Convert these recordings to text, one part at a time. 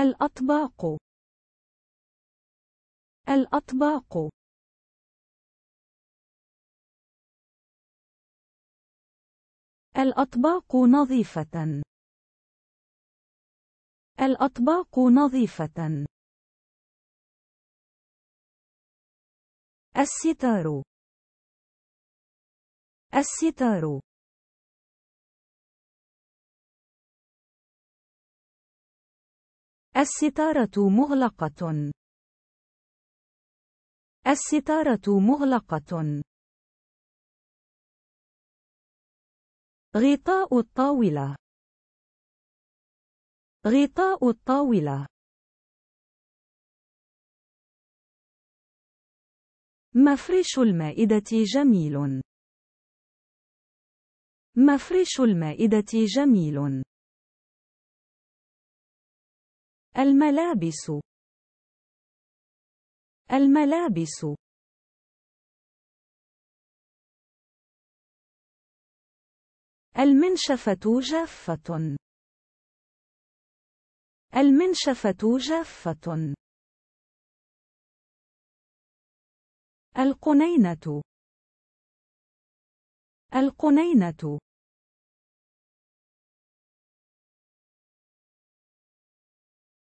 الأطباق الأطباق الأطباق نظيفة الأطباق نظيفة الستار الستار الستارة مغلقة. الستارة مغلقة. غطاء الطاولة. غطاء الطاولة. مفرش المائدة جميل. مفرش المائدة جميل. الملابس الملابس المنشفة جافة المنشفة جافة القنينة القنينة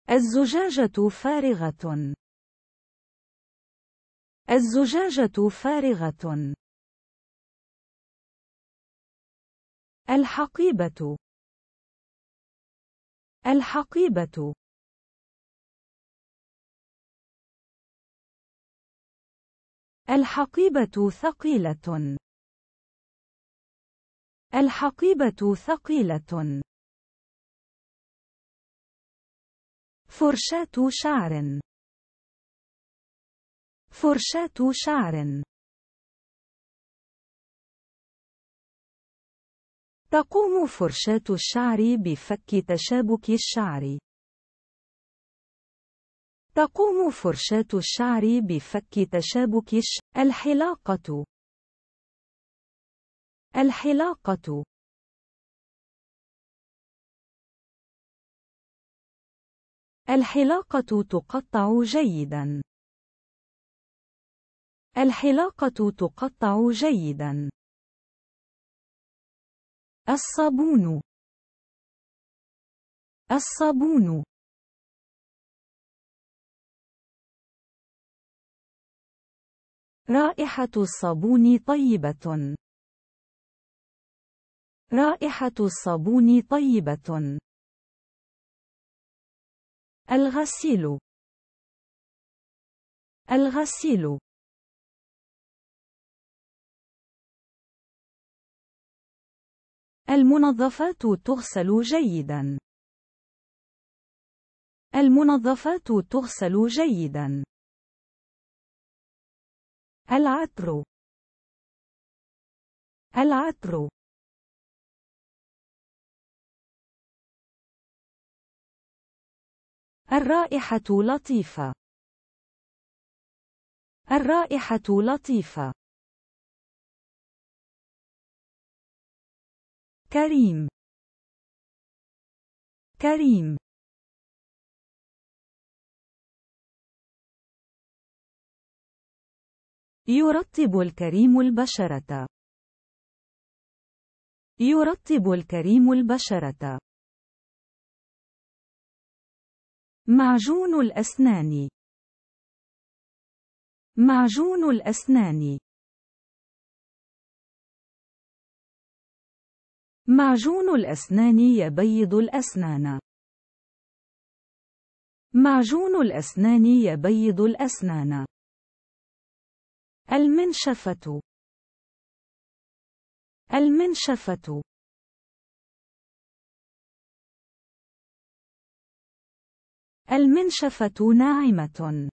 الزجاجة فارغة. الزجاجة فارغة. الحقيبة. الحقيبة. الحقيبة ثقيلة. الحقيبة ثقيلة. فرشاة شعر فرشاة شعر تقوم فرشاة الشعر بفك تشابك الشعر. تقوم فرشاة الشعر بفك تشابك الش... الحلاقة الحلاقة الحلاقة تقطع جيدا. الحلاقة تقطع جيدا. الصابون الصابون رائحة الصابون طيبة. رائحة الصابون طيبة. الغسيل الغسيل المنظفات تغسل جيدا المنظفات تغسل جيدا العطر العطر الرائحة لطيفة. الرائحة لطيفة. كريم كريم يرطب الكريم البشرة يرطب الكريم البشرة معجون الأسنان معجون الأسنان معجون الأسنان يبيض الأسنان معجون الأسنان يبيض الأسنان المنشفة المنشفة المنشفة ناعمة.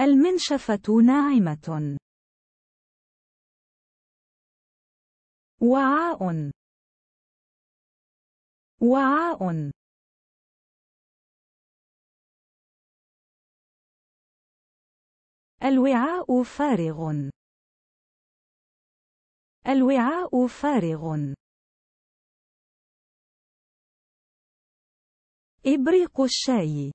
المنشفة ناعمة. وعاء. وعاء. الوعاء فارغ. الوعاء فارغ. إبريق الشاي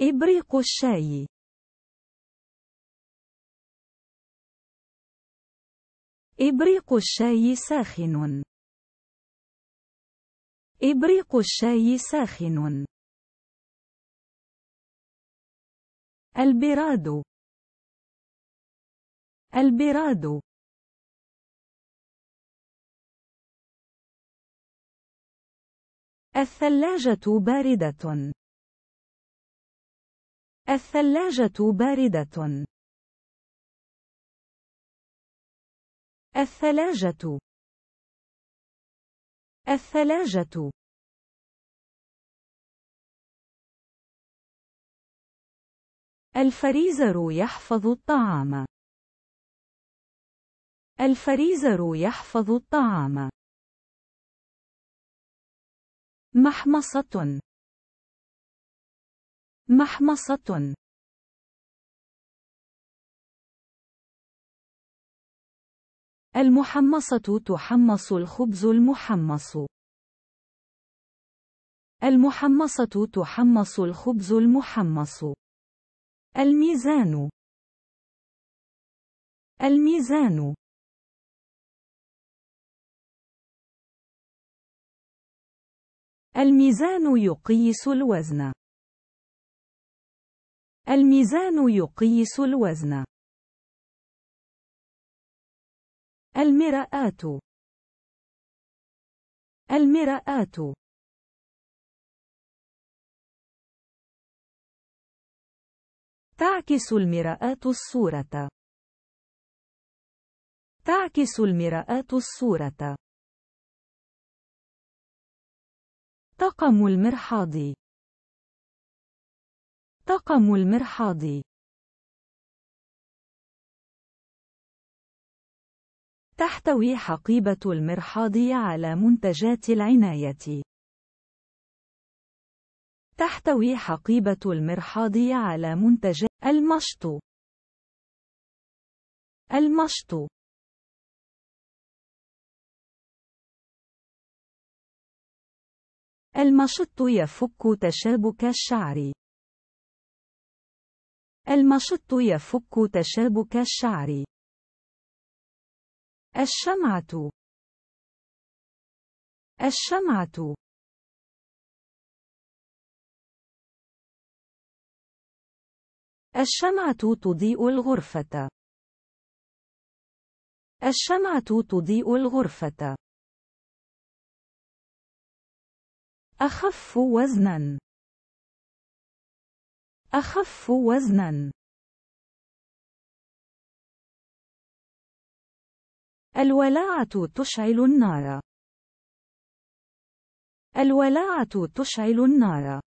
إبريق الشاي إبريق الشاي ساخن إبريق الشاي ساخن البراد البراد الثلاجة باردة. الثلاجة باردة. الثلاجة. الثلاجة. الفريزر يحفظ الطعام. الفريزر يحفظ الطعام. محمصة محمصة المحمصة تحمص الخبز المحمص المحمصة تحمص الخبز المحمص الميزان الميزان الميزان يقيس الوزن الميزان يقيس الوزن المرآة المرآة تعكس المرآة الصورة تعكس المرآة الصورة طقم المرحاض طقم المرحاض تحتوي حقيبة المرحاض على منتجات العناية. تحتوي حقيبة المرحاض على منتجات المشط. المشط المشط يفك تشابك الشعر. المشط يفك تشابك الشعر. الشمعة. الشمعة. الشمعة تضيء الغرفة. الشمعة تضيء الغرفة. أخف وزنا أخف وزنا الولاعة تشعل النار الولاعة تشعل النار